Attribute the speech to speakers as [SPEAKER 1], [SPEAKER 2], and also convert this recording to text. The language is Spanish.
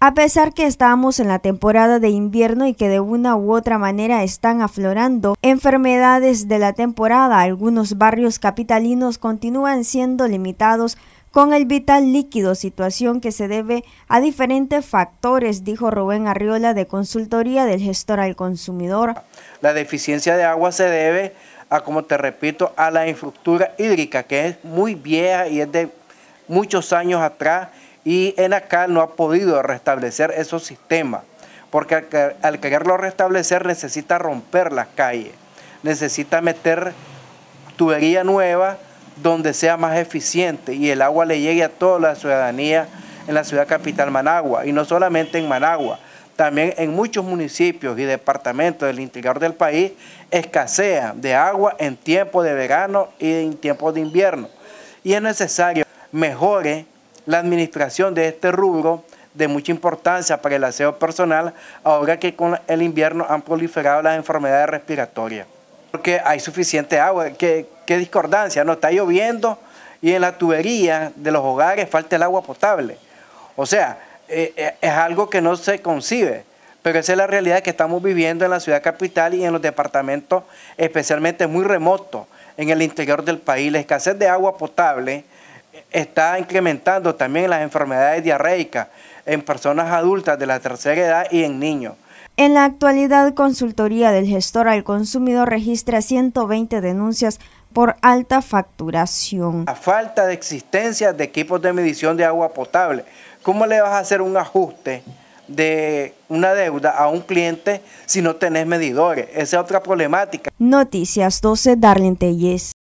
[SPEAKER 1] A pesar que estamos en la temporada de invierno y que de una u otra manera están aflorando enfermedades de la temporada, algunos barrios capitalinos continúan siendo limitados con el vital líquido, situación que se debe a diferentes factores, dijo Rubén Arriola de Consultoría del Gestor al Consumidor.
[SPEAKER 2] La deficiencia de agua se debe a, como te repito, a la infraestructura hídrica, que es muy vieja y es de muchos años atrás y en acá no ha podido restablecer esos sistemas, porque al, quererlo restablecer necesita romper las calles, necesita meter tubería nueva donde sea más eficiente y el agua le llegue a toda la ciudadanía en la ciudad capital Managua, y no solamente en Managua, también en muchos municipios y departamentos del interior del país escasea de agua en tiempo de verano y en tiempo de invierno. Y es necesario mejore la administración de este rubro de mucha importancia para el aseo personal ahora que con el invierno han proliferado las enfermedades respiratorias. Porque hay suficiente agua, qué, discordancia, no está lloviendo y en la tubería de los hogares falta el agua potable. O sea, eh, eh, es algo que no se concibe, pero esa es la realidad que estamos viviendo en la ciudad capital y en los departamentos especialmente muy remotos en el interior del país. La escasez de agua potable está incrementando también las enfermedades diarreicas en personas adultas de la tercera edad y en niños.
[SPEAKER 1] En la actualidad, Consultoría del Gestor al Consumidor registra 120 denuncias por alta facturación.
[SPEAKER 2] La falta de existencia de equipos de medición de agua potable. ¿Cómo le vas a hacer un ajuste de una deuda a un cliente si no tenés medidores? Esa es otra problemática.
[SPEAKER 1] Noticias 12, Darlene Telles.